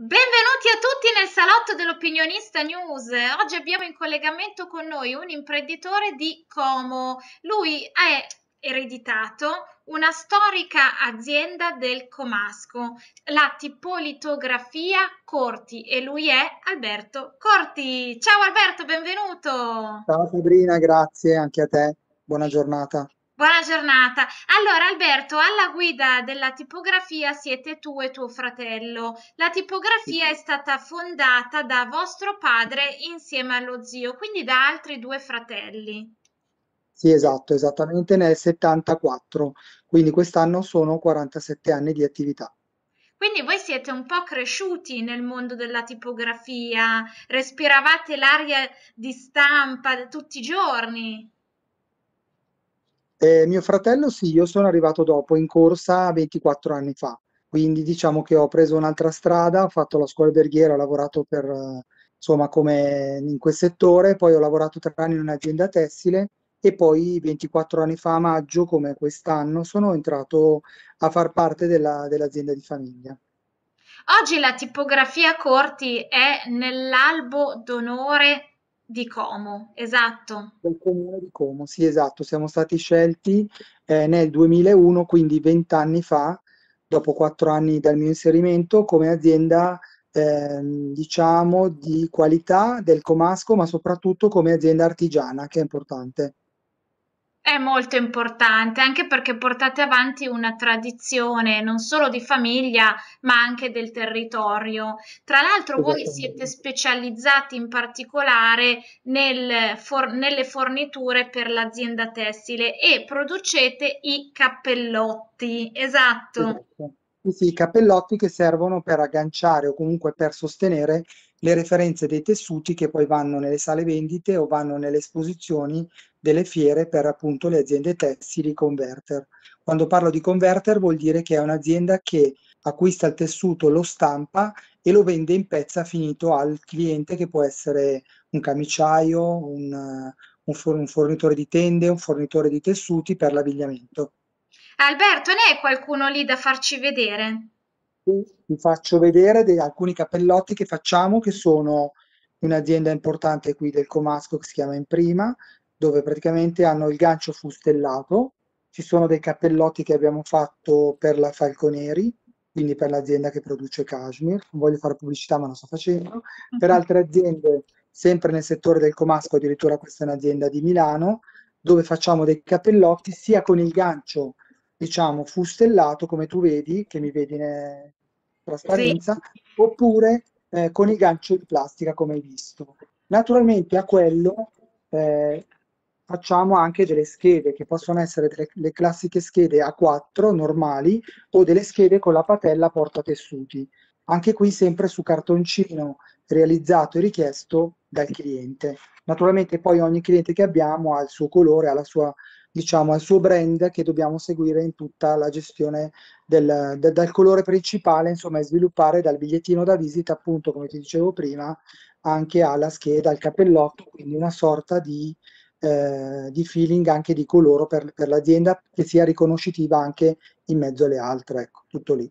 Benvenuti a tutti nel salotto dell'Opinionista News. Oggi abbiamo in collegamento con noi un imprenditore di Como. Lui è ereditato una storica azienda del Comasco, la tipolitografia Corti e lui è Alberto Corti. Ciao Alberto, benvenuto. Ciao Sabrina, grazie anche a te. Buona giornata. Buona giornata. Allora Alberto, alla guida della tipografia siete tu e tuo fratello. La tipografia è stata fondata da vostro padre insieme allo zio, quindi da altri due fratelli. Sì, esatto, esattamente nel 74, quindi quest'anno sono 47 anni di attività. Quindi voi siete un po' cresciuti nel mondo della tipografia, respiravate l'aria di stampa tutti i giorni. Eh, mio fratello sì, io sono arrivato dopo in corsa 24 anni fa, quindi diciamo che ho preso un'altra strada, ho fatto la scuola alberghiera, ho lavorato per, insomma, come in quel settore, poi ho lavorato tre anni in un'azienda tessile e poi 24 anni fa, a maggio, come quest'anno, sono entrato a far parte della, dell'azienda di famiglia. Oggi la tipografia Corti è nell'albo d'onore di Como, esatto. Del comune di Como, sì, esatto. Siamo stati scelti eh, nel 2001, quindi vent'anni fa, dopo quattro anni dal mio inserimento, come azienda, eh, diciamo, di qualità del Comasco, ma soprattutto come azienda artigiana, che è importante. È molto importante, anche perché portate avanti una tradizione non solo di famiglia, ma anche del territorio. Tra l'altro voi siete specializzati in particolare nel for- nelle forniture per l'azienda tessile e producete i cappellotti, esatto. esatto. Sì, sì, i cappellotti che servono per agganciare o comunque per sostenere le referenze dei tessuti che poi vanno nelle sale vendite o vanno nelle esposizioni delle fiere per appunto le aziende tessili converter. Quando parlo di converter vuol dire che è un'azienda che acquista il tessuto, lo stampa e lo vende in pezza finito al cliente che può essere un camiciaio, un, un, fornitore di tende, un fornitore di tessuti per l'abbigliamento. Alberto, ne hai qualcuno lì da farci vedere? vi faccio vedere dei, alcuni cappellotti che facciamo che sono un'azienda importante qui del Comasco che si chiama In Prima, dove praticamente hanno il gancio fustellato, ci sono dei cappellotti che abbiamo fatto per la Falconeri, quindi per l'azienda che produce cashmere, non voglio fare pubblicità ma lo sto facendo, per mhm. altre aziende sempre nel settore del comasco, addirittura questa è un'azienda di Milano, dove facciamo dei cappellotti sia con il gancio, diciamo, fustellato, come tu vedi, che mi vedi in trasparenza, sì. oppure eh, con il gancio di plastica, come hai visto. Naturalmente a quello eh, facciamo anche delle schede che possono essere delle, le classiche schede A4 normali o delle schede con la patella portatessuti. Anche qui sempre su cartoncino realizzato e richiesto dal cliente. Naturalmente poi ogni cliente che abbiamo ha il suo colore, ha sua, diciamo, il suo brand che dobbiamo seguire in tutta la gestione del, del, del colore principale, insomma, e sviluppare dal bigliettino da visita, appunto, come ti dicevo prima, anche alla scheda, al cappellotto, quindi una sorta di eh, di feeling anche di coloro per, per, l'azienda che sia riconoscitiva anche in mezzo alle altre, ecco, tutto lì.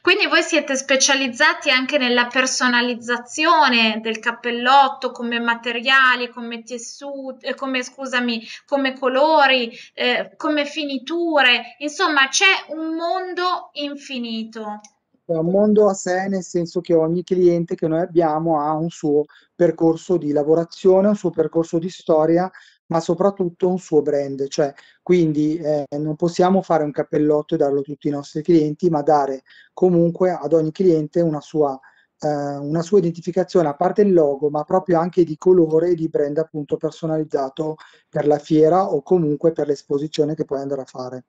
Quindi voi siete specializzati anche nella personalizzazione del cappellotto come materiali, come tessuti, eh, come, scusami, come colori, eh, come finiture, insomma c'è un mondo infinito è un mondo a sé, nel senso che ogni cliente che noi abbiamo ha un suo percorso di lavorazione, un suo percorso di storia, ma soprattutto un suo brand. Cioè, quindi eh, non possiamo fare un cappellotto e darlo a tutti i nostri clienti, ma dare comunque ad ogni cliente una sua, eh, una sua identificazione, a parte il logo, ma proprio anche di colore e di brand appunto personalizzato per la fiera o comunque per l'esposizione che puoi andare a fare.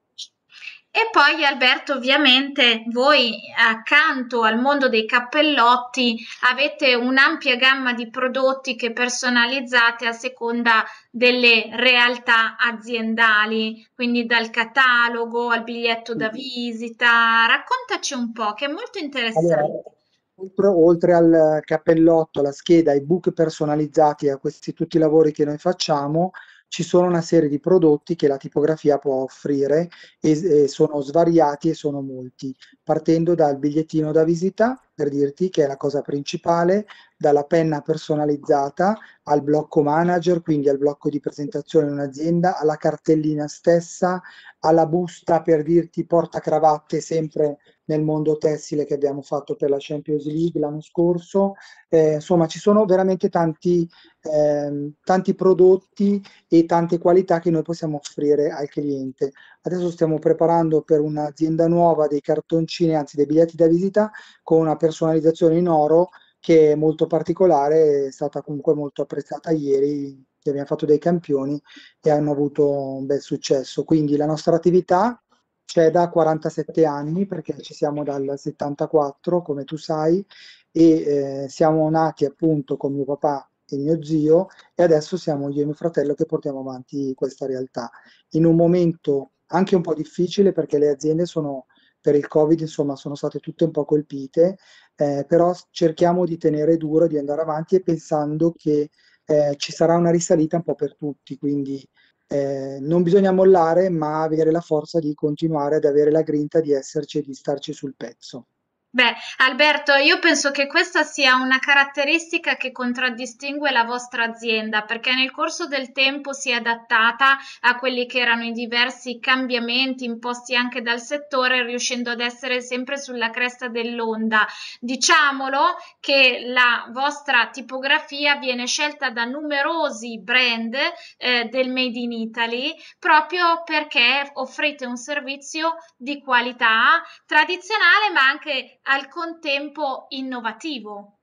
E poi Alberto, ovviamente voi accanto al mondo dei cappellotti avete un'ampia gamma di prodotti che personalizzate a seconda delle realtà aziendali, quindi dal catalogo al biglietto da visita. Raccontaci un po', che è molto interessante. Allora oltre al cappellotto, la scheda, i book personalizzati a questi tutti i lavori che noi facciamo, ci sono una serie di prodotti che la tipografia può offrire e, e sono svariati e sono molti, partendo dal bigliettino da visita, per dirti che è la cosa principale, dalla penna personalizzata al blocco manager, quindi al blocco di presentazione in un'azienda, alla cartellina stessa, alla busta per dirti porta cravatte sempre nel mondo tessile che abbiamo fatto per la Champions League l'anno scorso. Eh, insomma, ci sono veramente tanti, eh, tanti prodotti e tante qualità che noi possiamo offrire al cliente. Adesso stiamo preparando per un'azienda nuova dei cartoncini, anzi dei biglietti da visita con una personalizzazione in oro che è molto particolare, è stata comunque molto apprezzata ieri abbiamo fatto dei campioni e hanno avuto un bel successo. Quindi la nostra attività c'è da 47 anni perché ci siamo dal 74 come tu sai e eh, siamo nati appunto con mio papà e mio zio e adesso siamo io e mio fratello che portiamo avanti questa realtà in un momento anche un po' difficile perché le aziende sono per il covid insomma sono state tutte un po' colpite eh, però cerchiamo di tenere duro di andare avanti e pensando che eh, ci sarà una risalita un po' per tutti quindi eh, non bisogna mollare, ma avere la forza di continuare ad avere la grinta di esserci e di starci sul pezzo. Beh, Alberto, io penso che questa sia una caratteristica che contraddistingue la vostra azienda, perché nel corso del tempo si è adattata a quelli che erano i diversi cambiamenti imposti anche dal settore, riuscendo ad essere sempre sulla cresta dell'onda. Diciamolo che la vostra tipografia viene scelta da numerosi brand eh, del Made in Italy proprio perché offrite un servizio di qualità tradizionale ma anche al contempo innovativo.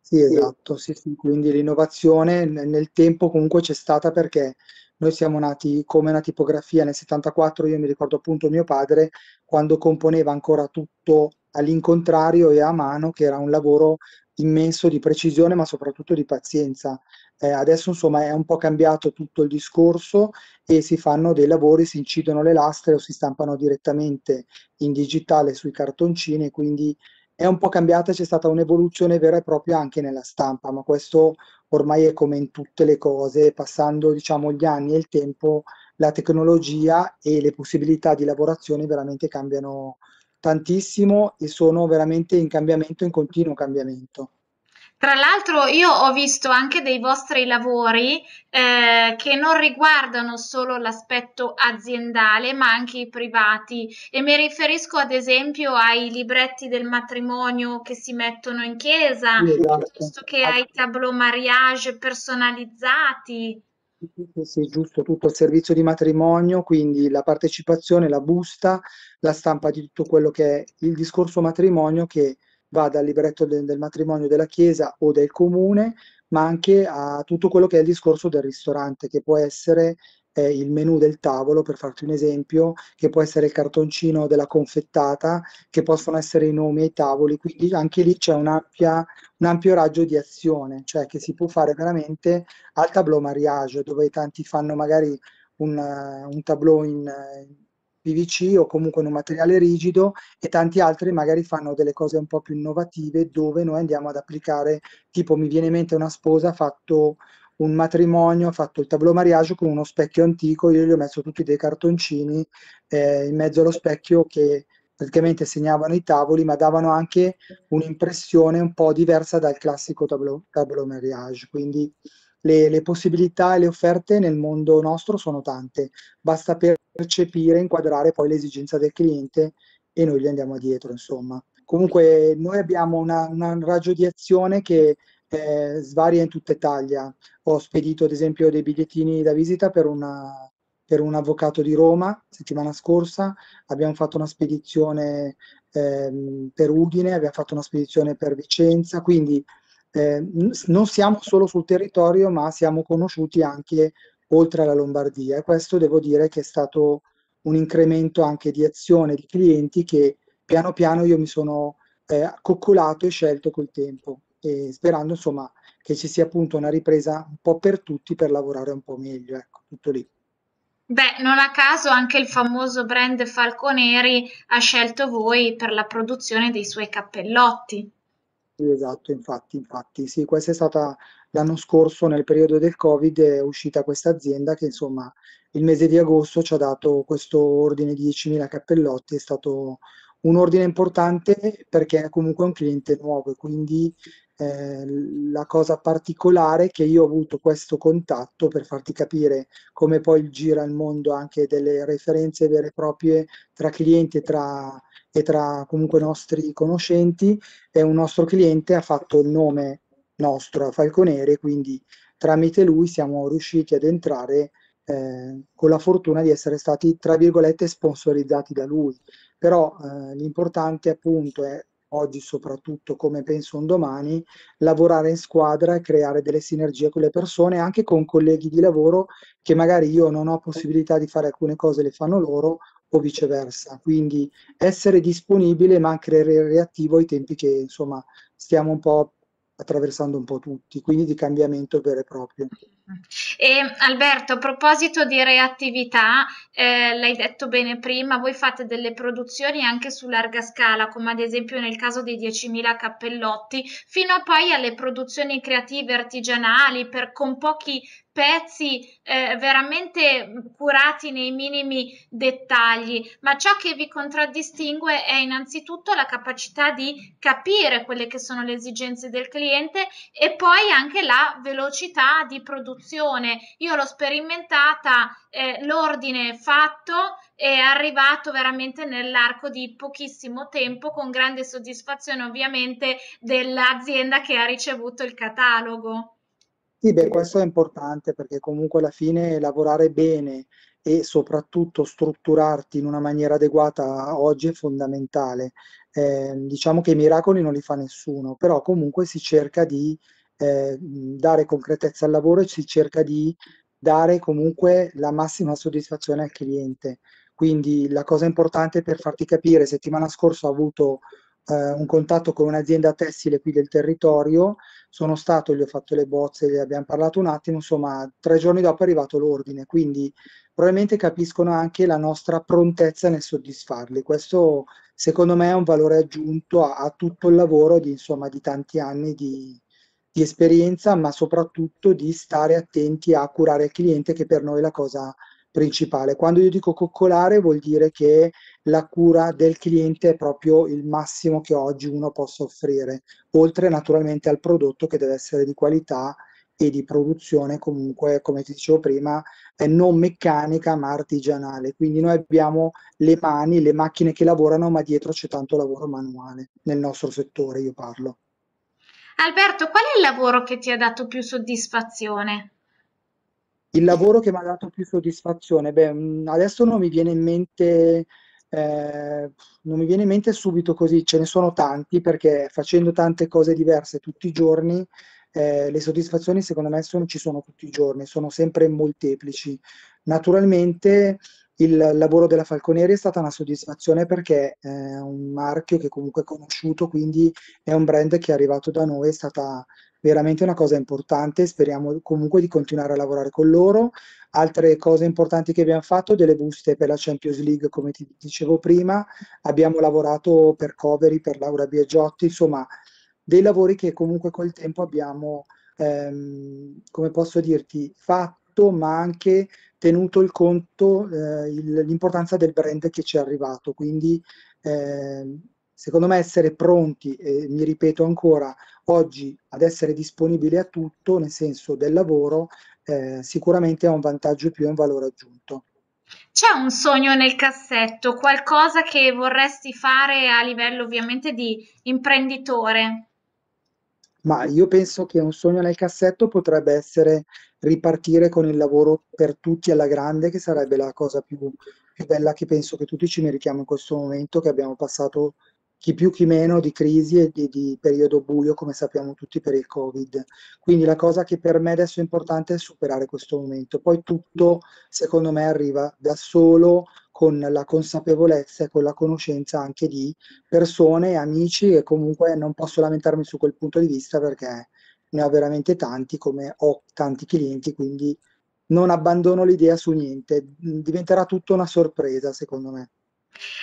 Sì, esatto, sì, sì. quindi l'innovazione nel tempo comunque c'è stata perché noi siamo nati come una tipografia nel 74, io mi ricordo appunto mio padre quando componeva ancora tutto all'incontrario e a mano, che era un lavoro immenso di precisione ma soprattutto di pazienza. Eh, adesso insomma è un po' cambiato tutto il discorso e si fanno dei lavori, si incidono le lastre o si stampano direttamente in digitale sui cartoncini, quindi è un po' cambiata, c'è stata un'evoluzione vera e propria anche nella stampa, ma questo ormai è come in tutte le cose, passando diciamo gli anni e il tempo, la tecnologia e le possibilità di lavorazione veramente cambiano tantissimo e sono veramente in cambiamento, in continuo cambiamento. Tra l'altro io ho visto anche dei vostri lavori eh, che non riguardano solo l'aspetto aziendale ma anche i privati e mi riferisco ad esempio ai libretti del matrimonio che si mettono in chiesa esatto. piuttosto che ai tableau mariage personalizzati. Sì, giusto, tutto il servizio di matrimonio, quindi la partecipazione, la busta, la stampa di tutto quello che è il discorso matrimonio che va dal libretto de- del matrimonio della chiesa o del comune, ma anche a tutto quello che è il discorso del ristorante, che può essere eh, il menu del tavolo, per farti un esempio, che può essere il cartoncino della confettata, che possono essere i nomi ai tavoli, quindi anche lì c'è un ampio raggio di azione, cioè che si può fare veramente al tableau mariage, dove tanti fanno magari un, uh, un tableau in, in PVC o comunque in un materiale rigido e tanti altri magari fanno delle cose un po' più innovative dove noi andiamo ad applicare, tipo mi viene in mente una sposa ha fatto un matrimonio, ha fatto il tableau mariage con uno specchio antico, io gli ho messo tutti dei cartoncini eh, in mezzo allo specchio che praticamente segnavano i tavoli ma davano anche un'impressione un po' diversa dal classico tableau, tableau mariage, quindi le, le possibilità e le offerte nel mondo nostro sono tante, basta percepire, e inquadrare poi l'esigenza del cliente e noi gli andiamo dietro, insomma. Comunque noi abbiamo una, una raggio di azione che eh, svaria in tutta Italia. Ho spedito ad esempio dei bigliettini da visita per una, per un avvocato di Roma settimana scorsa, abbiamo fatto una spedizione ehm, per Udine, abbiamo fatto una spedizione per Vicenza, quindi eh, non siamo solo sul territorio, ma siamo conosciuti anche oltre alla Lombardia. E questo devo dire che è stato un incremento anche di azione di clienti che piano piano io mi sono eh, coccolato e scelto col tempo, e sperando insomma che ci sia appunto una ripresa un po' per tutti per lavorare un po' meglio. Ecco, tutto lì. Beh, non a caso anche il famoso brand Falconeri ha scelto voi per la produzione dei suoi cappellotti. Esatto, infatti, infatti, sì, questa è stata l'anno scorso nel periodo del Covid è uscita questa azienda che insomma il mese di agosto ci ha dato questo ordine di 10.000 cappellotti, è stato un ordine importante perché è comunque un cliente nuovo e quindi eh, la cosa particolare è che io ho avuto questo contatto per farti capire come poi gira il mondo anche delle referenze vere e proprie tra clienti e tra e tra comunque nostri conoscenti e un nostro cliente ha fatto il nome nostro a Falconere, quindi tramite lui siamo riusciti ad entrare eh, con la fortuna di essere stati, tra virgolette, sponsorizzati da lui. Però eh, l'importante appunto è oggi soprattutto come penso un domani, lavorare in squadra e creare delle sinergie con le persone, anche con colleghi di lavoro che magari io non ho possibilità di fare alcune cose, le fanno loro, o viceversa. Quindi essere disponibile ma anche reattivo ai tempi che insomma stiamo un po' attraversando un po' tutti, quindi di cambiamento vero e proprio. E Alberto, a proposito di reattività, eh, l'hai detto bene prima, voi fate delle produzioni anche su larga scala, come ad esempio nel caso dei 10.000 cappellotti, fino poi alle produzioni creative artigianali per, con pochi pezzi eh, veramente curati nei minimi dettagli, ma ciò che vi contraddistingue è innanzitutto la capacità di capire quelle che sono le esigenze del cliente e poi anche la velocità di produzione. Io l'ho sperimentata, eh, l'ordine fatto è arrivato veramente nell'arco di pochissimo tempo con grande soddisfazione ovviamente dell'azienda che ha ricevuto il catalogo. Sì, beh, questo è importante perché comunque alla fine lavorare bene e soprattutto strutturarti in una maniera adeguata oggi è fondamentale. Eh, diciamo che i miracoli non li fa nessuno, però comunque si cerca di eh, dare concretezza al lavoro e si cerca di dare comunque la massima soddisfazione al cliente. Quindi la cosa importante per farti capire, settimana scorsa ho avuto eh, un contatto con un'azienda tessile qui del territorio, sono stato, gli ho fatto le bozze, gli abbiamo parlato un attimo, insomma tre giorni dopo è arrivato l'ordine, quindi probabilmente capiscono anche la nostra prontezza nel soddisfarli. Questo secondo me è un valore aggiunto a, a tutto il lavoro di, insomma, di tanti anni di, di esperienza, ma soprattutto di stare attenti a curare il cliente, che per noi è la cosa importante principale. Quando io dico coccolare vuol dire che la cura del cliente è proprio il massimo che oggi uno possa offrire, oltre naturalmente al prodotto che deve essere di qualità e di produzione comunque, come ti dicevo prima, non meccanica ma artigianale. Quindi noi abbiamo le mani, le macchine che lavorano, ma dietro c'è tanto lavoro manuale nel nostro settore, io parlo. Alberto, qual è il lavoro che ti ha dato più soddisfazione? Il lavoro che mi ha dato più soddisfazione, beh, mm, adesso non mi viene in mente eh, non mi viene in mente subito così, ce ne sono tanti perché facendo tante cose diverse tutti i giorni, eh, le soddisfazioni secondo me sono, ci sono tutti i giorni, sono sempre molteplici. Naturalmente il lavoro della Falconeri è stata una soddisfazione perché è eh, un marchio che comunque è conosciuto, quindi è un brand che è arrivato da noi, è stata veramente una cosa importante, speriamo comunque di continuare a lavorare con loro. Altre cose importanti che abbiamo fatto, delle buste per la Champions League, come ti dicevo prima, abbiamo lavorato per Coveri, per Laura Biagiotti, insomma dei lavori che comunque col tempo abbiamo, ehm, come posso dirti, fatto ma anche tenuto il conto eh, l'importanza del brand che ci è arrivato. Quindi eh, secondo me essere pronti, e mi ripeto ancora, oggi ad essere disponibili a tutto, nel senso del lavoro, eh, sicuramente è un vantaggio più e un valore aggiunto. C'è un sogno nel cassetto, qualcosa che vorresti fare a livello ovviamente di imprenditore? ma io penso che un sogno nel cassetto potrebbe essere ripartire con il lavoro per tutti alla grande, che sarebbe la cosa più, più bella che penso che tutti ci meritiamo in questo momento che abbiamo passato chi più chi meno di crisi e di, di, periodo buio, come sappiamo tutti per il Covid. Quindi la cosa che per me adesso è importante è superare questo momento. Poi tutto, secondo me, arriva da solo con la consapevolezza e con la conoscenza anche di persone, amici e comunque non posso lamentarmi su quel punto di vista perché ne ho veramente tanti, come ho tanti clienti, quindi non abbandono l'idea su niente. Diventerà tutto una sorpresa, secondo me.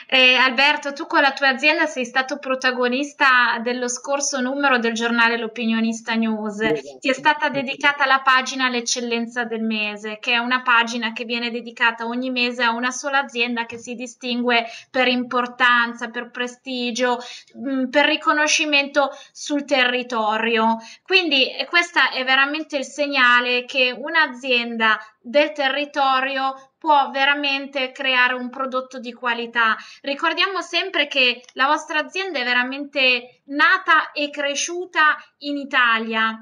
Eh, Alberto, tu con la tua azienda sei stato protagonista dello scorso numero del giornale L'Opinionista News. Ti è esatto. stata dedicata la pagina L'eccellenza del mese, che è una pagina che viene dedicata ogni mese a una sola azienda che si distingue per importanza, per prestigio, mm, per riconoscimento sul territorio. Quindi eh, questo è veramente il segnale che un'azienda del territorio può veramente creare un prodotto di qualità. Ricordiamo sempre che la vostra azienda è veramente nata e cresciuta in Italia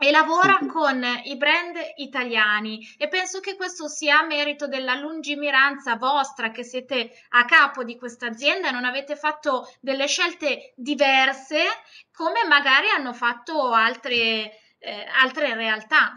e lavora con i brand italiani e penso che questo sia merito della lungimiranza vostra che siete a capo di questa azienda e non avete fatto delle scelte diverse come magari hanno fatto altre, eh, altre realtà.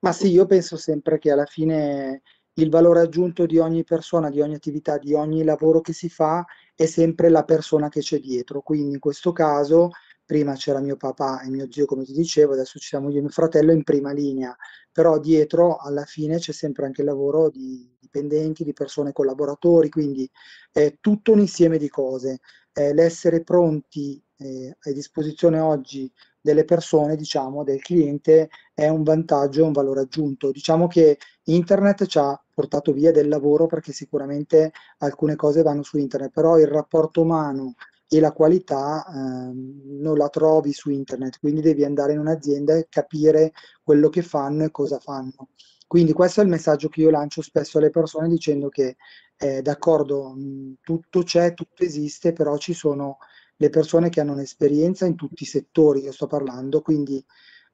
Ma sì, io penso sempre che alla fine il valore aggiunto di ogni persona, di ogni attività, di ogni lavoro che si fa è sempre la persona che c'è dietro. Quindi in questo caso prima c'era mio papà e mio zio, come ti dicevo, adesso ci siamo io e mio fratello in prima linea, però dietro alla fine c'è sempre anche il lavoro di dipendenti, di persone collaboratori, quindi è tutto un insieme di cose. Eh, l'essere pronti eh, a disposizione oggi delle persone, diciamo, del cliente è un vantaggio, un valore aggiunto. Diciamo che internet ci ha portato via del lavoro perché sicuramente alcune cose vanno su internet, però il rapporto umano e la qualità ehm, non la trovi su internet, quindi devi andare in un'azienda e capire quello che fanno e cosa fanno. Quindi questo è il messaggio che io lancio spesso alle persone dicendo che eh, d'accordo, tutto c'è, tutto esiste, però ci sono le persone che hanno un'esperienza in tutti i settori che sto parlando, quindi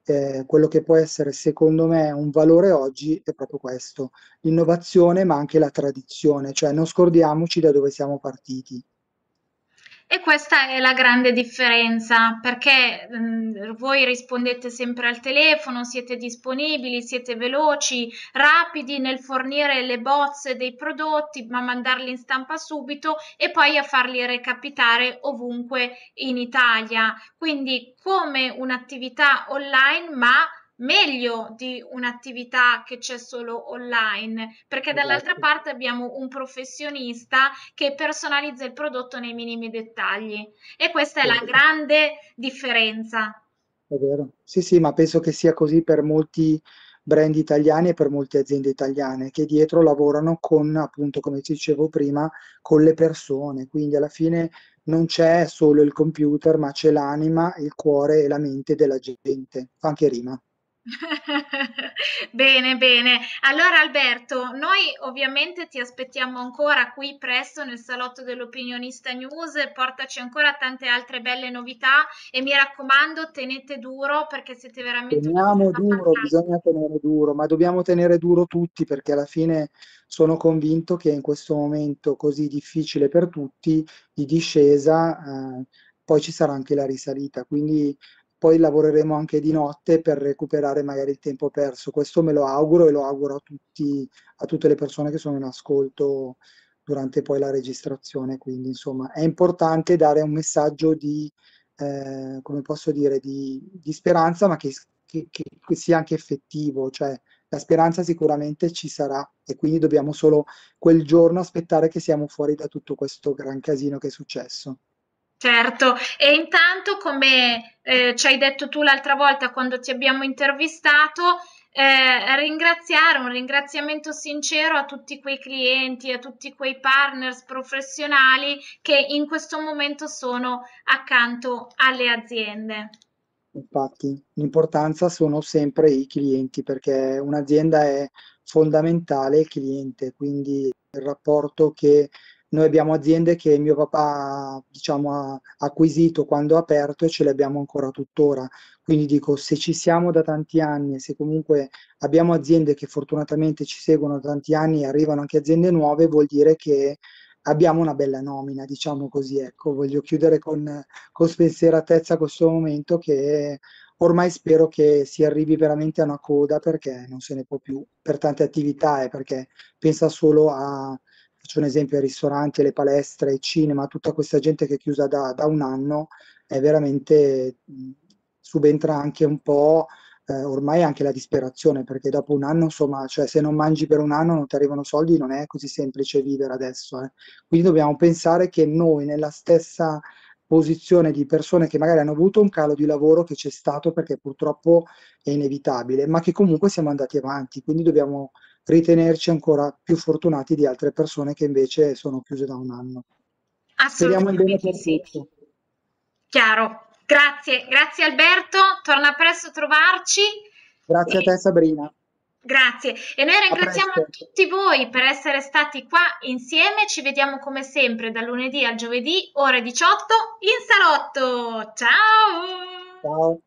eh, quello che può essere secondo me un valore oggi è proprio questo, l'innovazione ma anche la tradizione, cioè non scordiamoci da dove siamo partiti. E questa è la grande differenza perché mh, mm, voi rispondete sempre al telefono, siete disponibili, siete veloci, rapidi nel fornire le bozze dei prodotti, ma mandarli in stampa subito e poi a farli recapitare ovunque in Italia. Quindi come un'attività online, ma meglio di un'attività che c'è solo online, perché dall'altra esatto. parte abbiamo un professionista che personalizza il prodotto nei minimi dettagli e questa è la esatto. grande differenza. È vero, sì sì, ma penso che sia così per molti brand italiani e per molte aziende italiane che dietro lavorano con, appunto, come ti dicevo prima, con le persone, quindi alla fine non c'è solo il computer, ma c'è l'anima, il cuore e la mente della gente. anche rima. bene, bene. Allora Alberto, noi ovviamente ti aspettiamo ancora qui presto nel salotto dell'Opinionista News, portaci ancora tante altre belle novità e mi raccomando tenete duro perché siete veramente... Teniamo duro, fantastica. bisogna tenere duro, ma dobbiamo tenere duro tutti perché alla fine sono convinto che in questo momento così difficile per tutti, di discesa, eh, poi ci sarà anche la risalita, quindi poi lavoreremo anche di notte per recuperare magari il tempo perso. Questo me lo auguro e lo auguro a, tutti, a tutte le persone che sono in ascolto durante poi la registrazione. Quindi, insomma, è importante dare un messaggio di, eh, come posso dire, di, di speranza, ma che, che, che, sia anche effettivo. Cioè, la speranza sicuramente ci sarà e quindi dobbiamo solo quel giorno aspettare che siamo fuori da tutto questo gran casino che è successo. Certo, e intanto come eh, ci hai detto tu l'altra volta quando ti abbiamo intervistato, eh, ringraziare un ringraziamento sincero a tutti quei clienti, a tutti quei partners professionali che in questo momento sono accanto alle aziende. Infatti, l'importanza sono sempre i clienti perché un'azienda è fondamentale il cliente, quindi il rapporto che noi abbiamo aziende che mio papà diciamo, ha acquisito quando ha aperto e ce le abbiamo ancora tuttora. Quindi dico, se ci siamo da tanti anni, se comunque abbiamo aziende che fortunatamente ci seguono da tanti anni e arrivano anche aziende nuove, vuol dire che abbiamo una bella nomina, diciamo così. Ecco, voglio chiudere con, con spensieratezza questo momento che ormai spero che si arrivi veramente a una coda perché non se ne può più per tante attività e perché pensa solo a, faccio un esempio, i ristoranti, le palestre, il cinema, tutta questa gente che è chiusa da, da un anno, è veramente subentra anche un po' eh, ormai anche la disperazione, perché dopo un anno, insomma, cioè se non mangi per un anno non ti arrivano soldi, non è così semplice vivere adesso. Eh. Quindi dobbiamo pensare che noi nella stessa posizione di persone che magari hanno avuto un calo di lavoro che c'è stato perché purtroppo è inevitabile, ma che comunque siamo andati avanti, quindi dobbiamo ritenerci ancora più fortunati di altre persone che invece sono chiuse da un anno. Assolutamente sì. Chiaro. Grazie, grazie Alberto, torna presto a trovarci. Grazie e... a te Sabrina. Grazie e noi ringraziamo tutti voi per essere stati qua insieme, ci vediamo come sempre dal lunedì al giovedì ore 18 in salotto. Ciao! Ciao.